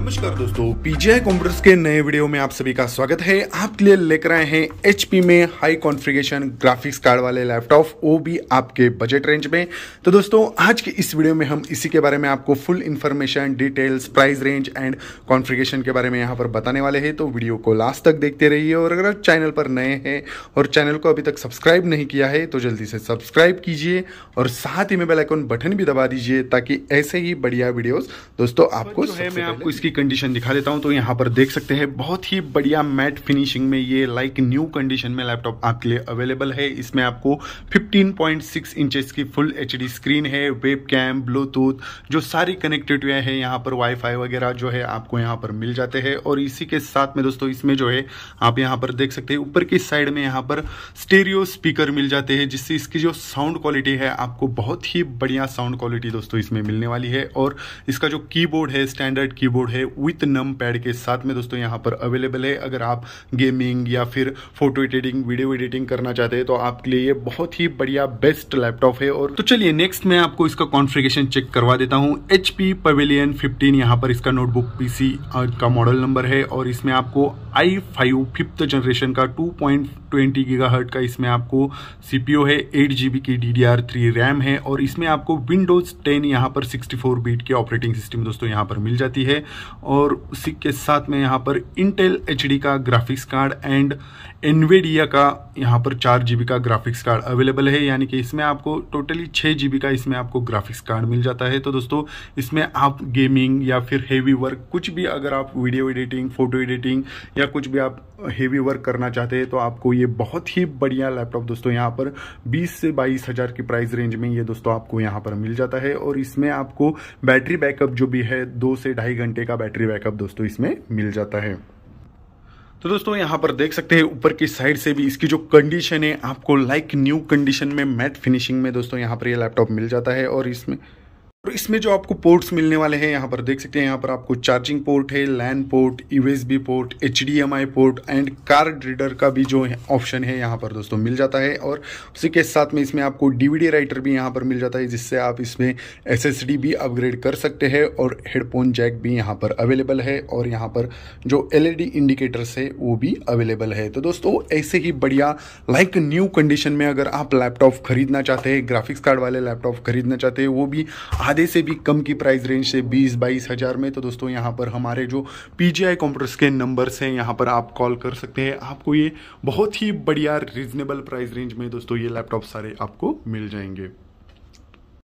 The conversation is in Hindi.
नमस्कार दोस्तों पीजीआई कंप्यूटर्स के नए वीडियो में आप सभी का स्वागत है आपके लिए लेकर आए हैं एचपी में हाई कॉन्फ़िगरेशन ग्राफिक्स कार्ड वाले लैपटॉप वो भी आपके बजट रेंज में तो दोस्तों आज के इस वीडियो में हम इसी के बारे में आपको full information details price range and configuration के बारे में यहाँ पर बताने वाले हैं तो वीडियो को लास्ट तक देखते रहिए और अगर आप चैनल पर नए हैं और चैनल को अभी तक सब्सक्राइब नहीं किया है तो जल्दी से सब्सक्राइब कीजिए और साथ ही में बेलाइकॉन बटन भी दबा दीजिए ताकि ऐसे ही बढ़िया वीडियोज़ दोस्तों आपको इसकी कंडीशन दिखा देता हूं तो यहां पर देख सकते हैं बहुत ही बढ़िया मैट फिनिशिंग में ये लाइक न्यू कंडीशन में लैपटॉप आपके लिए अवेलेबल है इसमें आपको 15.6 इंचेस की फुल एच स्क्रीन है वेब कैम ब्लूटूथ जो सारी कनेक्टिविटियाँ हैं यहाँ पर वाईफाई वगैरह जो है आपको यहाँ पर मिल जाते हैं और इसी के साथ में दोस्तों इसमें जो है आप यहाँ पर देख सकते हैं ऊपर की साइड में यहाँ पर स्टेरियो स्पीकर मिल जाते हैं जिससे इसकी जो साउंड क्वालिटी है आपको बहुत ही बढ़िया साउंड क्वालिटी दोस्तों इसमें मिलने वाली है और इसका जो कीबोर्ड है स्टैंडर्ड कीबोर्ड है है विथ नम पैड के साथ में दोस्तों यहाँ पर अवेलेबल है अगर आप गेमिंग या फिर फोटो एडिटिंग वीडियो एडिटिंग करना चाहते हैं तो आपके लिए ये बहुत ही बढ़िया बेस्ट लैपटॉप है और तो चलिए नेक्स्ट मैं आपको इसका कॉन्फ़िगरेशन चेक करवा देता हूँ एच पी पवेलियन फिफ्टीन यहाँ पर इसका नोटबुक पी का मॉडल नंबर है और इसमें आपको आई फाइव फिफ्थ जनरेशन का टू पॉइंट का इसमें आपको सी है एट की डी डी रैम है और इसमें आपको विंडोज टेन यहाँ पर सिक्सटी फोर बीट के ऑपरेटिंग सिस्टम दोस्तों यहाँ पर मिल जाती है और उसी के साथ में यहाँ पर इंटेल एच का ग्राफिक्स कार्ड एंड एनवेडिया का यहाँ पर चार जी का ग्राफिक्स कार्ड अवेलेबल है यानी कि इसमें आपको टोटली छः जी का इसमें आपको ग्राफिक्स कार्ड मिल जाता है तो दोस्तों इसमें आप गेमिंग या फिर हेवी वर्क कुछ भी अगर आप वीडियो एडिटिंग फोटो एडिटिंग या कुछ भी आप हेवी वर्क करना चाहते हैं तो आपको ये बहुत ही बढ़िया लैपटॉप दोस्तों यहाँ पर बीस से बाईस हज़ार की प्राइस रेंज में ये दोस्तों आपको यहाँ पर मिल जाता है और इसमें आपको बैटरी बैकअप जो भी है दो से ढाई घंटे का बैटरी बैकअप दोस्तों इसमें मिल जाता है तो दोस्तों यहाँ पर देख सकते हैं ऊपर की साइड से भी इसकी जो कंडीशन है आपको लाइक न्यू कंडीशन में मैट फिनिशिंग में दोस्तों यहाँ पर ये यह लैपटॉप मिल जाता है और इसमें और इसमें जो आपको पोर्ट्स मिलने वाले हैं यहाँ पर देख सकते हैं यहाँ पर आपको चार्जिंग पोर्ट है LAN port USB port H port and card reader का भी जो ऑप्शन है यहाँ पर दोस्तों मिल जाता है और उसी के साथ में इसमें आपको डीवीडी राइटर भी यहाँ पर मिल जाता है जिससे आप इसमें एस भी अपग्रेड कर सकते हैं और हेडफोन जैक भी यहाँ पर अवेलेबल है और यहाँ पर जो एल इंडिकेटर्स e है वो भी अवेलेबल है तो दोस्तों ऐसे ही बढ़िया लाइक न्यू कंडीशन में अगर आप लैपटॉप खरीदना चाहते हैं ग्राफिक्स कार्ड वाले लैपटॉप खरीदना चाहते हैं वो भी आधे से भी कम की प्राइस रेंज से बीस बाईस हज़ार में तो दोस्तों यहाँ पर हमारे जो पी जी आई कंप्यूटर्स के नंबर्स हैं यहाँ पर आप कॉल कर सकते हैं आपको ये बहुत ही बढ़िया रीजनेबल प्राइस रेंज में दोस्तों ये लैपटॉप सारे आपको मिल जाएंगे